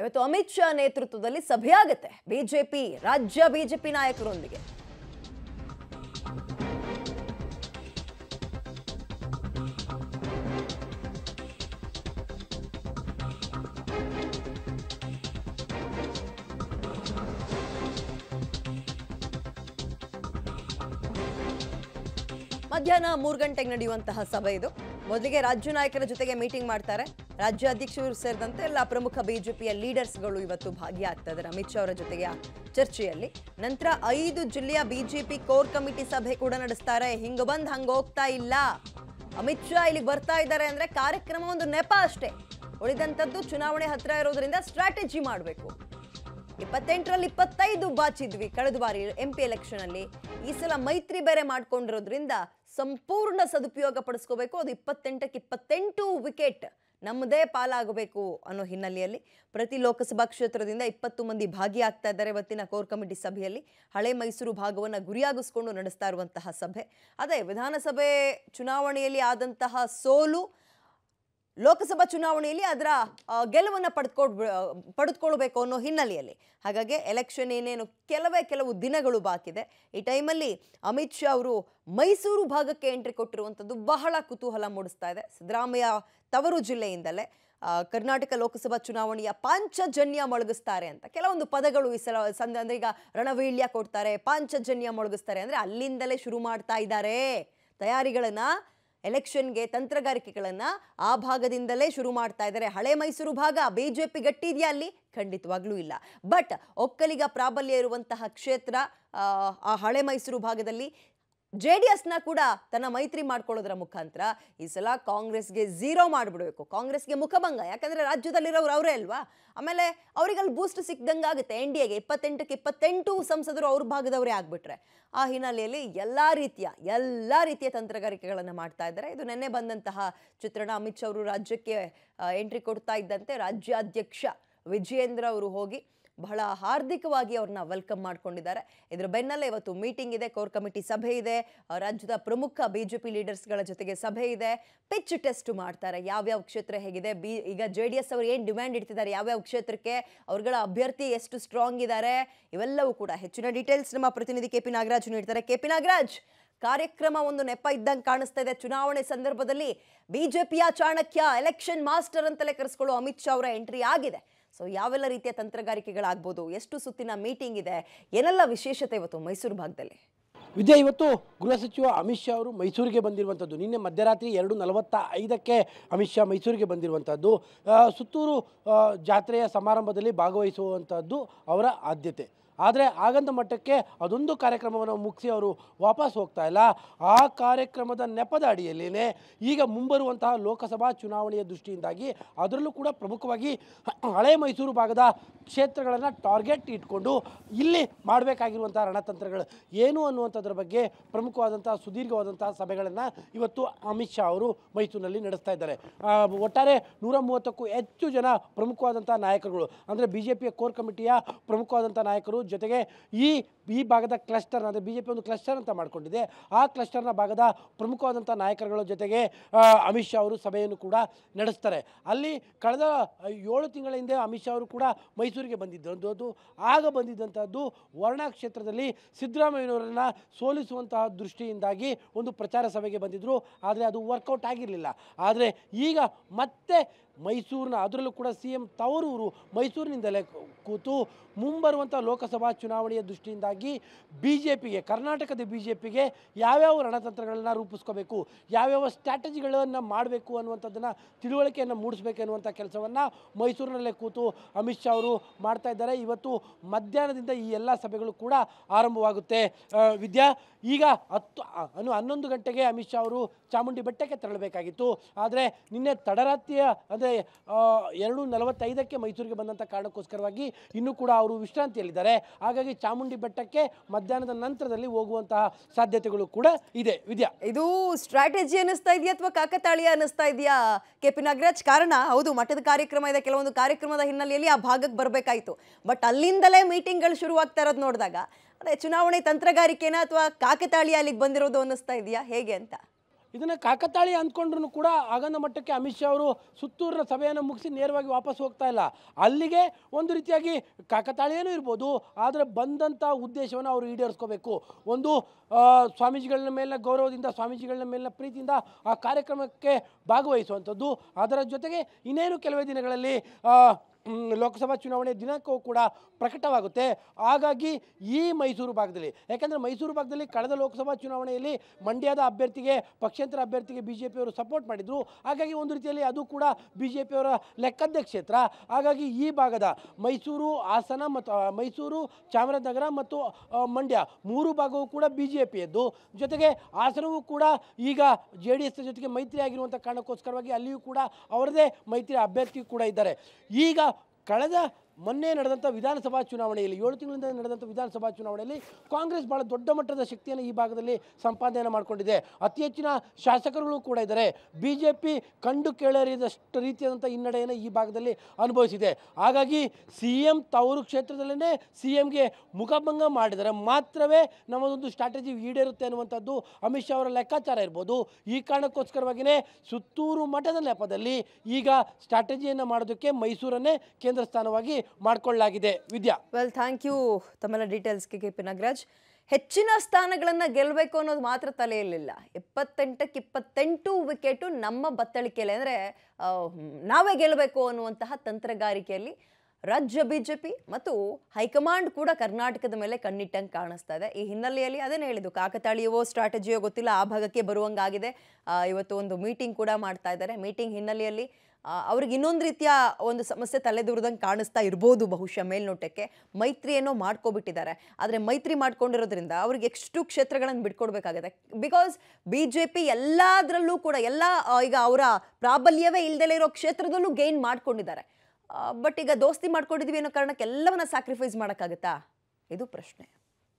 ಇವತ್ತು ಅಮಿತ್ ಶಾ ನೇತೃತ್ವದಲ್ಲಿ ಸಭೆಯಾಗುತ್ತೆ ಬಿಜೆಪಿ ರಾಜ್ಯ ಬಿಜೆಪಿ ನಾಯಕರೊಂದಿಗೆ ಮಧ್ಯಾಹ್ನ ಮೂರು ಗಂಟೆಗೆ ನಡೆಯುವಂತಹ ಸಭೆ ಇದು ಮೊದಲಿಗೆ ರಾಜ್ಯ ನಾಯಕರ ಜೊತೆಗೆ ಮೀಟಿಂಗ್ ಮಾಡ್ತಾರೆ ರಾಜ್ಯ ಅಧ್ಯಕ್ಷರು ಸೇರಿದಂತೆ ಎಲ್ಲ ಪ್ರಮುಖ ಬಿಜೆಪಿಯ ಲೀಡರ್ಸ್ಗಳು ಇವತ್ತು ಭಾಗಿಯಾಗ್ತಾ ಇದ್ದಾರೆ ಅಮಿತ್ ಶಾ ಅವರ ಜೊತೆಗೆ ಚರ್ಚೆಯಲ್ಲಿ ನಂತರ ಐದು ಜಿಲ್ಲೆಯ ಬಿಜೆಪಿ ಕೋರ್ ಕಮಿಟಿ ಸಭೆ ಕೂಡ ನಡೆಸ್ತಾರೆ ಹಿಂಗ ಬಂದ್ ಹಂಗ ಹೋಗ್ತಾ ಇಲ್ಲ ಅಮಿತ್ ಶಾ ಇಲ್ಲಿಗೆ ಬರ್ತಾ ಇದ್ದಾರೆ ಅಂದ್ರೆ ಕಾರ್ಯಕ್ರಮ ಒಂದು ನೆಪ ಅಷ್ಟೇ ಉಳಿದಂಥದ್ದು ಚುನಾವಣೆ ಹತ್ರ ಇರೋದ್ರಿಂದ ಸ್ಟ್ರಾಟಜಿ ಮಾಡಬೇಕು ಇಪ್ಪತ್ತೆಂಟರಲ್ಲಿ ಇಪ್ಪತ್ತೈದು ಬಾಚಿದ್ವಿ ಕಳೆದ ಬಾರಿ ಎಂ ಪಿ ಎಲೆಕ್ಷನ್ ಅಲ್ಲಿ ಈ ಸಲ ಮೈತ್ರಿ ಬೇರೆ ಮಾಡ್ಕೊಂಡಿರೋದ್ರಿಂದ ಸಂಪೂರ್ಣ ಸದುಪಯೋಗ ಪಡಿಸ್ಕೋಬೇಕು ಅದು ಇಪ್ಪತ್ತೆಂಟಕ್ಕೆ ಇಪ್ಪತ್ತೆಂಟು ವಿಕೆಟ್ ನಮ್ಮದೇ ಪಾಲಾಗಬೇಕು ಅನ್ನೋ ಹಿನ್ನೆಲೆಯಲ್ಲಿ ಪ್ರತಿ ಲೋಕಸಭಾ ಕ್ಷೇತ್ರದಿಂದ ಇಪ್ಪತ್ತು ಮಂದಿ ಭಾಗಿಯಾಗ್ತಾ ಇದ್ದಾರೆ ಇವತ್ತಿನ ಕೋರ್ ಕಮಿಟಿ ಸಭೆಯಲ್ಲಿ ಹಳೆ ಮೈಸೂರು ಭಾಗವನ್ನು ಗುರಿಯಾಗಿಸ್ಕೊಂಡು ನಡೆಸ್ತಾ ಇರುವಂತಹ ಸಭೆ ಅದೇ ವಿಧಾನಸಭೆ ಚುನಾವಣೆಯಲ್ಲಿ ಆದಂತಹ ಸೋಲು ಲೋಕಸಭಾ ಚುನಾವಣೆಯಲ್ಲಿ ಅದರ ಗೆಲುವನ್ನು ಪಡೆದುಕೊಡ್ ಪಡೆದುಕೊಳ್ಬೇಕು ಅನ್ನೋ ಹಿನ್ನೆಲೆಯಲ್ಲಿ ಹಾಗಾಗಿ ಎಲೆಕ್ಷನ್ ಏನೇನು ಕೆಲವೇ ಕೆಲವು ದಿನಗಳು ಬಾಕಿದೆ ಈ ಟೈಮಲ್ಲಿ ಅಮಿತ್ ಶಾ ಅವರು ಮೈಸೂರು ಭಾಗಕ್ಕೆ ಎಂಟ್ರಿ ಕೊಟ್ಟಿರುವಂಥದ್ದು ಬಹಳ ಕುತೂಹಲ ಮೂಡಿಸ್ತಾ ಇದೆ ಸಿದ್ದರಾಮಯ್ಯ ತವರು ಜಿಲ್ಲೆಯಿಂದಲೇ ಕರ್ನಾಟಕ ಲೋಕಸಭಾ ಚುನಾವಣೆಯ ಪಾಂಚಜನ್ಯ ಮೊಳಗಿಸ್ತಾರೆ ಅಂತ ಕೆಲವೊಂದು ಪದಗಳು ಈ ಸಲ ಸಂದ ಅಂದರೆ ಈಗ ರಣವೀಳ್ಯ ಕೊಡ್ತಾರೆ ಪಾಂಚಜನ್ಯ ಮೊಳಗಿಸ್ತಾರೆ ಅಂದರೆ ಅಲ್ಲಿಂದಲೇ ಶುರು ಮಾಡ್ತಾ ಇದ್ದಾರೆ ತಯಾರಿಗಳನ್ನು ಎಲೆಕ್ಷನ್ಗೆ ತಂತ್ರಗಾರಿಕೆಗಳನ್ನ ಆ ಭಾಗದಿಂದಲೇ ಶುರು ಮಾಡ್ತಾ ಇದ್ದಾರೆ ಹಳೆ ಮೈಸೂರು ಭಾಗ ಬಿಜೆಪಿ ಗಟ್ಟಿ ಅಲ್ಲಿ ಖಂಡಿತವಾಗ್ಲೂ ಇಲ್ಲ ಬಟ್ ಒಕ್ಕಲಿಗ ಪ್ರಾಬಲ್ಯ ಇರುವಂತಹ ಕ್ಷೇತ್ರ ಆ ಹಳೆ ಮೈಸೂರು ಭಾಗದಲ್ಲಿ ಜೆ ಡಿ ಎಸ್ನ ಕೂಡ ತನ್ನ ಮೈತ್ರಿ ಮಾಡ್ಕೊಳ್ಳೋದ್ರ ಮುಖಾಂತರ ಈ ಸಲ ಕಾಂಗ್ರೆಸ್ಗೆ ಝೀರೋ ಮಾಡಿಬಿಡಬೇಕು ಕಾಂಗ್ರೆಸ್ಗೆ ಮುಖಭಂಗ ಯಾಕಂದರೆ ರಾಜ್ಯದಲ್ಲಿರೋರು ಅವರೇ ಅಲ್ವಾ ಆಮೇಲೆ ಅವರಿಗಲ್ಲಿ ಬೂಸ್ಟ್ ಸಿಕ್ಕಿದಂಗೆ ಆಗುತ್ತೆ ಎನ್ ಡಿ ಎಗೆ ಇಪ್ಪತ್ತೆಂಟಕ್ಕೆ ಇಪ್ಪತ್ತೆಂಟು ಸಂಸದರು ಅವ್ರ ಭಾಗದವರೇ ಆಗಿಬಿಟ್ರೆ ಆ ಹಿನ್ನೆಲೆಯಲ್ಲಿ ಎಲ್ಲ ರೀತಿಯ ಎಲ್ಲ ರೀತಿಯ ತಂತ್ರಗಾರಿಕೆಗಳನ್ನು ಮಾಡ್ತಾ ಇದ್ದಾರೆ ಇದು ನಿನ್ನೆ ಬಂದಂತಹ ಚಿತ್ರಣ ಅಮಿತ್ ಶಾ ಅವರು ರಾಜ್ಯಕ್ಕೆ ಎಂಟ್ರಿ ಕೊಡ್ತಾ ಇದ್ದಂತೆ ರಾಜ್ಯಾಧ್ಯಕ್ಷ ವಿಜಯೇಂದ್ರ ಅವರು ಹೋಗಿ ಬಹಳ ಹಾರ್ದಿಕವಾಗಿ ಅವ್ರನ್ನ ವೆಲ್ಕಮ್ ಮಾಡ್ಕೊಂಡಿದ್ದಾರೆ ಇದರ ಬೆನ್ನಲ್ಲೇ ಇವತ್ತು ಮೀಟಿಂಗ್ ಇದೆ ಕೋರ್ ಕಮಿಟಿ ಸಭೆ ಇದೆ ರಾಜ್ಯದ ಪ್ರಮುಖ ಬಿಜೆಪಿ ಲೀಡರ್ಸ್ಗಳ ಜೊತೆಗೆ ಸಭೆ ಇದೆ ಪಿಚ್ ಟೆಸ್ಟ್ ಮಾಡ್ತಾರೆ ಯಾವ್ಯಾವ ಕ್ಷೇತ್ರ ಹೇಗಿದೆ ಬಿ ಈಗ ಜೆ ಡಿ ಎಸ್ ಅವರು ಏನು ಡಿಮ್ಯಾಂಡ್ ಇಡ್ತಿದ್ದಾರೆ ಯಾವ್ಯಾವ ಕ್ಷೇತ್ರಕ್ಕೆ ಅವರುಗಳ ಅಭ್ಯರ್ಥಿ ಎಷ್ಟು ಸ್ಟ್ರಾಂಗ್ ಇದ್ದಾರೆ ಇವೆಲ್ಲವೂ ಕೂಡ ಹೆಚ್ಚಿನ ಡೀಟೇಲ್ಸ್ ನಮ್ಮ ಪ್ರತಿನಿಧಿ ಕೆ ಪಿ ನಾಗರಾಜ್ ನೀಡ್ತಾರೆ ಕೆ ಪಿ ನಾಗರಾಜ್ ಕಾರ್ಯಕ್ರಮ ಒಂದು ನೆಪ ಇದ್ದಂಗೆ ಕಾಣಿಸ್ತಾ ಇದೆ ಚುನಾವಣೆ ಸಂದರ್ಭದಲ್ಲಿ ಬಿಜೆಪಿಯ ಚಾಣಕ್ಯ ಎಲೆಕ್ಷನ್ ಮಾಸ್ಟರ್ ಅಂತಲೇ ಕರೆಸ್ಕೊಳ್ಳೋ ಅಮಿತ್ ಶಾ ಅವರ ಎಂಟ್ರಿ ಆಗಿದೆ ಸೊ ಯಾವೆಲ್ಲ ರೀತಿಯ ತಂತ್ರಗಾರಿಕೆಗಳಾಗ್ಬೋದು ಎಷ್ಟು ಸುತ್ತಿನ ಮೀಟಿಂಗ್ ಇದೆ ಏನೆಲ್ಲ ವಿಶೇಷತೆ ಇವತ್ತು ಮೈಸೂರು ಭಾಗದಲ್ಲಿ ವಿದ್ಯಾ ಇವತ್ತು ಗೃಹ ಸಚಿವ ಅಮಿತ್ ಶಾ ಅವರು ಮೈಸೂರಿಗೆ ಬಂದಿರುವಂಥದ್ದು ನಿನ್ನೆ ಮಧ್ಯರಾತ್ರಿ ಎರಡು ನಲವತ್ತ ಐದಕ್ಕೆ ಅಮಿತ್ ಶಾ ಮೈಸೂರಿಗೆ ಬಂದಿರುವಂಥದ್ದು ಸುತ್ತೂರು ಜಾತ್ರೆಯ ಸಮಾರಂಭದಲ್ಲಿ ಭಾಗವಹಿಸುವಂಥದ್ದು ಅವರ ಆದ್ಯತೆ ಆದರೆ ಆಗಂತ ಮಟ್ಟಕ್ಕೆ ಅದೊಂದು ಕಾರ್ಯಕ್ರಮವನ್ನು ಮುಗಿಸಿ ಅವರು ವಾಪಸ್ ಹೋಗ್ತಾ ಇಲ್ಲ ಆ ಕಾರ್ಯಕ್ರಮದ ನೆಪದ ಅಡಿಯಲ್ಲೇ ಈಗ ಮುಂಬರುವಂತಹ ಲೋಕಸಭಾ ಚುನಾವಣೆಯ ದೃಷ್ಟಿಯಿಂದಾಗಿ ಅದರಲ್ಲೂ ಕೂಡ ಪ್ರಮುಖವಾಗಿ ಹಳೆ ಮೈಸೂರು ಭಾಗದ ಕ್ಷೇತ್ರಗಳನ್ನು ಟಾರ್ಗೆಟ್ ಇಟ್ಕೊಂಡು ಇಲ್ಲಿ ಮಾಡಬೇಕಾಗಿರುವಂಥ ರಣತಂತ್ರಗಳು ಏನು ಅನ್ನುವಂಥದ್ರ ಬಗ್ಗೆ ಪ್ರಮುಖವಾದಂಥ ಸುದೀರ್ಘವಾದಂಥ ಸಭೆಗಳನ್ನು ಇವತ್ತು ಅಮಿತ್ ಶಾ ಅವರು ಮೈಸೂರಿನಲ್ಲಿ ನಡೆಸ್ತಾ ಇದ್ದಾರೆ ಒಟ್ಟಾರೆ ನೂರ ಮೂವತ್ತಕ್ಕೂ ಹೆಚ್ಚು ಜನ ಪ್ರಮುಖವಾದಂಥ ನಾಯಕರುಗಳು ಅಂದರೆ ಬಿ ಜೆ ಪಿಯ ಕೋರ್ ಕಮಿಟಿಯ ಪ್ರಮುಖವಾದಂಥ ನಾಯಕರು ಜೊತೆಗೆ ಈ ಈ ಭಾಗದ ಕ್ಲಸ್ಟರ್ ಅಂದರೆ ಬಿ ಜೆ ಪಿ ಒಂದು ಕ್ಲಸ್ಟರ್ ಅಂತ ಮಾಡಿಕೊಂಡಿದೆ ಆ ಕ್ಲಸ್ಟರ್ನ ಭಾಗದ ಪ್ರಮುಖವಾದಂಥ ನಾಯಕರುಗಳ ಜೊತೆಗೆ ಅಮಿತ್ ಶಾ ಅವರು ಸಭೆಯನ್ನು ಕೂಡ ನಡೆಸ್ತಾರೆ ಅಲ್ಲಿ ಕಳೆದ ಏಳು ತಿಂಗಳ ಹಿಂದೆ ಅಮಿತ್ ಶಾ ಅವರು ಕೂಡ ಮೈಸೂರಿಗೆ ಬಂದಿದ್ದಂಥದ್ದು ಆಗ ಬಂದಿದ್ದಂಥದ್ದು ವರ್ಣ ಕ್ಷೇತ್ರದಲ್ಲಿ ಸಿದ್ದರಾಮಯ್ಯನವರನ್ನು ಸೋಲಿಸುವಂತಹ ದೃಷ್ಟಿಯಿಂದಾಗಿ ಒಂದು ಪ್ರಚಾರ ಸಭೆಗೆ ಬಂದಿದ್ದರು ಆದರೆ ಅದು ವರ್ಕೌಟ್ ಆಗಿರಲಿಲ್ಲ ಆದರೆ ಈಗ ಮತ್ತೆ ಮೈಸೂರಿನ ಅದರಲ್ಲೂ ಕೂಡ ಸಿ ಎಂ ತವರೂರು ಮೈಸೂರಿನಿಂದಲೇ ಕೂತು ಮುಂಬರುವಂಥ ಲೋಕಸಭಾ ಚುನಾವಣೆಯ ದೃಷ್ಟಿಯಿಂದಾಗಿ ಬಿ ಜೆ ಪಿಗೆ ಕರ್ನಾಟಕದ ಬಿ ಜೆ ಪಿಗೆ ಯಾವ್ಯಾವ ರಣತಂತ್ರಗಳನ್ನು ರೂಪಿಸ್ಕೋಬೇಕು ಯಾವ್ಯಾವ ಸ್ಟ್ರಾಟಜಿಗಳನ್ನು ಮಾಡಬೇಕು ಅನ್ನುವಂಥದ್ದನ್ನು ತಿಳುವಳಿಕೆಯನ್ನು ಮೂಡಿಸಬೇಕು ಅನ್ನುವಂಥ ಕೆಲಸವನ್ನು ಮೈಸೂರಿನಲ್ಲೇ ಕೂತು ಅಮಿತ್ ಶಾ ಅವರು ಮಾಡ್ತಾ ಇದ್ದಾರೆ ಇವತ್ತು ಮಧ್ಯಾಹ್ನದಿಂದ ಈ ಎಲ್ಲ ಸಭೆಗಳು ಕೂಡ ಆರಂಭವಾಗುತ್ತೆ ವಿದ್ಯಾ ಈಗ ಹತ್ತು ಅನು ಹನ್ನೊಂದು ಗಂಟೆಗೆ ಅಮಿತ್ ಶಾ ಅವರು ಚಾಮುಂಡಿ ಬೆಟ್ಟಕ್ಕೆ ತೆರಳಬೇಕಾಗಿತ್ತು ಆದರೆ ನಿನ್ನೆ ತಡರಾತ್ರಿಯ ಅಂದರೆ ಎರಡು ನಲವತ್ತೈದಕ್ಕೆ ಮೈಸೂರಿಗೆ ಬಂದಂಥ ಕಾರಣಕ್ಕೋಸ್ಕರವಾಗಿ ಇನ್ನು ಕೂಡ ಅವರು ವಿಶ್ರಾಂತಿಯಲ್ಲಿದ್ದಾರೆ ಹಾಗಾಗಿ ಚಾಮುಂಡಿ ಬೆಟ್ಟಕ್ಕೆ ಮಧ್ಯಾಹ್ನದ ನಂತರದಲ್ಲಿ ಹೋಗುವಂತಹ ಸಾಧ್ಯತೆಗಳು ಕೂಡ ಇದೆ ವಿದ್ಯಾ ಇದು ಸ್ಟ್ರಾಟಜಿ ಅನ್ನಿಸ್ತಾ ಇದೆಯಾ ಅಥವಾ ಕಾಕತಾಳೀಯ ಅನ್ನಿಸ್ತಾ ಇದೆಯಾ ಕೆ ಪಿ ನಾಗರಾಜ್ ಕಾರಣ ಹೌದು ಮಠದ ಕಾರ್ಯಕ್ರಮ ಇದೆ ಕೆಲವೊಂದು ಕಾರ್ಯಕ್ರಮದ ಹಿನ್ನೆಲೆಯಲ್ಲಿ ಆ ಭಾಗಕ್ಕೆ ಬರಬೇಕಾಯಿತು ಬಟ್ ಅಲ್ಲಿಂದಲೇ ಮೀಟಿಂಗ್ಗಳು ಶುರುವಾಗ್ತಾ ಇರೋದು ನೋಡಿದಾಗ ಅದೇ ಚುನಾವಣೆ ತಂತ್ರಗಾರಿಕೆನ ಅಥವಾ ಕಾಕತಾಳೀಯ ಅಲ್ಲಿಗೆ ಬಂದಿರೋದು ಅನ್ನಿಸ್ತಾ ಇದೆಯಾ ಹೇಗೆ ಅಂತ ಇದನ್ನು ಕಾಕತಾಳಿ ಅಂದ್ಕೊಂಡ್ರೂ ಕೂಡ ಆಗನ ಮಟ್ಟಕ್ಕೆ ಅಮಿತ್ ಶಾ ಅವರು ಸುತ್ತೂರಿನ ಸಭೆಯನ್ನು ಮುಗಿಸಿ ನೇರವಾಗಿ ವಾಪಸ್ ಹೋಗ್ತಾ ಇಲ್ಲ ಅಲ್ಲಿಗೆ ಒಂದು ರೀತಿಯಾಗಿ ಕಾಕತಾಳಿಯೇನೂ ಇರ್ಬೋದು ಆದರೆ ಬಂದಂಥ ಉದ್ದೇಶವನ್ನು ಅವರು ಈಡೇರಿಸ್ಕೋಬೇಕು ಒಂದು ಸ್ವಾಮೀಜಿಗಳ ಮೇಲಿನ ಗೌರವದಿಂದ ಸ್ವಾಮೀಜಿಗಳ ಮೇಲಿನ ಪ್ರೀತಿಯಿಂದ ಆ ಕಾರ್ಯಕ್ರಮಕ್ಕೆ ಭಾಗವಹಿಸುವಂಥದ್ದು ಅದರ ಜೊತೆಗೆ ಇನ್ನೇನು ಕೆಲವೇ ದಿನಗಳಲ್ಲಿ ಲೋಕಸಭಾ ಚುನಾವಣೆ ದಿನಾಂಕವೂ ಕೂಡ ಪ್ರಕಟವಾಗುತ್ತೆ ಹಾಗಾಗಿ ಈ ಮೈಸೂರು ಭಾಗದಲ್ಲಿ ಯಾಕೆಂದರೆ ಮೈಸೂರು ಭಾಗದಲ್ಲಿ ಕಳೆದ ಲೋಕಸಭಾ ಚುನಾವಣೆಯಲ್ಲಿ ಮಂಡ್ಯದ ಅಭ್ಯರ್ಥಿಗೆ ಪಕ್ಷೇತರ ಅಭ್ಯರ್ಥಿಗೆ ಬಿ ಜೆ ಪಿಯವರು ಸಪೋರ್ಟ್ ಮಾಡಿದರು ಹಾಗಾಗಿ ಒಂದು ರೀತಿಯಲ್ಲಿ ಅದು ಕೂಡ ಬಿ ಜೆ ಪಿಯವರ ಲೆಕ್ಕದ್ದ ಕ್ಷೇತ್ರ ಹಾಗಾಗಿ ಈ ಭಾಗದ ಮೈಸೂರು ಹಾಸನ ಮತ್ತು ಮೈಸೂರು ಚಾಮರಾಜನಗರ ಮತ್ತು ಮಂಡ್ಯ ಮೂರು ಭಾಗವೂ ಕೂಡ ಬಿ ಜೆ ಪಿಯದ್ದು ಜೊತೆಗೆ ಹಾಸನವೂ ಕೂಡ ಈಗ ಜೆ ಡಿ ಎಸ್ ಜೊತೆಗೆ ಮೈತ್ರಿ ಆಗಿರುವಂಥ ಕಾರಣಕ್ಕೋಸ್ಕರವಾಗಿ ಅಲ್ಲಿಯೂ ಕೂಡ ಅವರದೇ ಮೈತ್ರಿ ಅಭ್ಯರ್ಥಿ ಕೂಡ ಇದ್ದಾರೆ ಈಗ कड़े ಮೊನ್ನೆ ನಡೆದಂಥ ವಿಧಾನಸಭಾ ಚುನಾವಣೆಯಲ್ಲಿ ಏಳು ತಿಂಗಳಿಂದ ನಡೆದಂಥ ವಿಧಾನಸಭಾ ಚುನಾವಣೆಯಲ್ಲಿ ಕಾಂಗ್ರೆಸ್ ಭಾಳ ದೊಡ್ಡ ಮಟ್ಟದ ಶಕ್ತಿಯನ್ನು ಈ ಭಾಗದಲ್ಲಿ ಸಂಪಾದನೆ ಮಾಡಿಕೊಂಡಿದೆ ಅತಿ ಹೆಚ್ಚಿನ ಶಾಸಕರುಗಳು ಕೂಡ ಇದ್ದಾರೆ ಬಿ ಜೆ ಪಿ ಕಂಡು ಕೇಳರಿದಷ್ಟು ರೀತಿಯಾದಂಥ ಹಿನ್ನಡೆಯನ್ನು ಈ ಭಾಗದಲ್ಲಿ ಅನುಭವಿಸಿದೆ ಹಾಗಾಗಿ ಸಿ ಎಂ ತವರು ಕ್ಷೇತ್ರದಲ್ಲೇ ಸಿ ಎಂಗೆ ಮುಖಭಂಗ ಮಾಡಿದರೆ ಮಾತ್ರವೇ ನಮ್ಮದೊಂದು ಸ್ಟ್ರಾಟಜಿ ಈಡೇರುತ್ತೆ ಅನ್ನುವಂಥದ್ದು ಅಮಿತ್ ಶಾ ಅವರ ಲೆಕ್ಕಾಚಾರ ಇರ್ಬೋದು ಈ ಕಾರಣಕ್ಕೋಸ್ಕರವಾಗಿಯೇ ಸುತ್ತೂರು ಮಠದ ನೆಪದಲ್ಲಿ ಈಗ ಸ್ಟ್ರಾಟಜಿಯನ್ನು ಮಾಡೋದಕ್ಕೆ ಮೈಸೂರನ್ನೇ ಕೇಂದ್ರ ಸ್ಥಾನವಾಗಿ ಮಾಡಿಕೊಳ್ಳಲಾಗಿದೆ ವಿದ್ಯಾ ವೆಲ್ ಥ್ಯಾಂಕ್ ಯು ತಮ್ಮೆಲ್ಲ ಡೀಟೇಲ್ಸ್ಗೆ ಕೆ ಪಿ ನಾಗರಾಜ್ ಹೆಚ್ಚಿನ ಸ್ಥಾನಗಳನ್ನು ಗೆಲ್ಲಬೇಕು ಅನ್ನೋದು ಮಾತ್ರ ತಲೆಯಲ್ಲಿಲ್ಲ ಎಪ್ಪತ್ತೆಂಟಕ್ಕೆ ಇಪ್ಪತ್ತೆಂಟು ವಿಕೆಟು ನಮ್ಮ ಬತ್ತಳಿಕೆಯಲ್ಲಿ ಅಂದರೆ ನಾವೇ ಗೆಲ್ಲಬೇಕು ಅನ್ನುವಂತಹ ತಂತ್ರಗಾರಿಕೆಯಲ್ಲಿ ರಾಜ್ಯ ಬಿಜೆಪಿ ಮತ್ತು ಹೈಕಮಾಂಡ್ ಕೂಡ ಕರ್ನಾಟಕದ ಮೇಲೆ ಕಣ್ಣಿಟ್ಟಂಗೆ ಕಾಣಿಸ್ತಾ ಇದೆ ಈ ಹಿನ್ನೆಲೆಯಲ್ಲಿ ಅದೇನು ಹೇಳಿದ್ದು ಕಾಕತಾಳಿಯವೋ ಸ್ಟ್ರಾಟಜಿಯೋ ಗೊತ್ತಿಲ್ಲ ಆ ಭಾಗಕ್ಕೆ ಬರುವಂಗಾಗಿದೆ ಇವತ್ತು ಒಂದು ಮೀಟಿಂಗ್ ಕೂಡ ಮಾಡ್ತಾ ಇದ್ದಾರೆ ಮೀಟಿಂಗ್ ಹಿನ್ನೆಲೆಯಲ್ಲಿ ಅವ್ರಿಗೆ ಇನ್ನೊಂದು ರೀತಿಯ ಒಂದು ಸಮಸ್ಯೆ ತಲೆದೂರದಂಗೆ ಕಾಣಿಸ್ತಾ ಇರ್ಬೋದು ಬಹುಶಃ ಮೇಲ್ನೋಟಕ್ಕೆ ಮೈತ್ರಿ ಏನೋ ಮಾಡ್ಕೊಬಿಟ್ಟಿದ್ದಾರೆ ಆದರೆ ಮೈತ್ರಿ ಮಾಡ್ಕೊಂಡಿರೋದ್ರಿಂದ ಅವ್ರಿಗೆ ಎಷ್ಟು ಕ್ಷೇತ್ರಗಳನ್ನು ಬಿಟ್ಕೊಡ್ಬೇಕಾಗಿದೆ ಬಿಕಾಸ್ ಬಿ ಜೆ ಪಿ ಎಲ್ಲದರಲ್ಲೂ ಕೂಡ ಎಲ್ಲ ಈಗ ಅವರ ಪ್ರಾಬಲ್ಯವೇ ಇಲ್ಲದೇ ಇರೋ ಕ್ಷೇತ್ರದಲ್ಲೂ ಗೇನ್ ಮಾಡ್ಕೊಂಡಿದ್ದಾರೆ ಬಟ್ ಈಗ ದೋಸ್ತಿ ಮಾಡ್ಕೊಂಡಿದ್ವಿ ಅನ್ನೋ ಕಾರಣಕ್ಕೆ ಎಲ್ಲವನ್ನ ಸ್ಯಾಕ್ರಿಫೈಸ್ ಮಾಡೋಕ್ಕಾಗತ್ತಾ ಇದು ಪ್ರಶ್ನೆ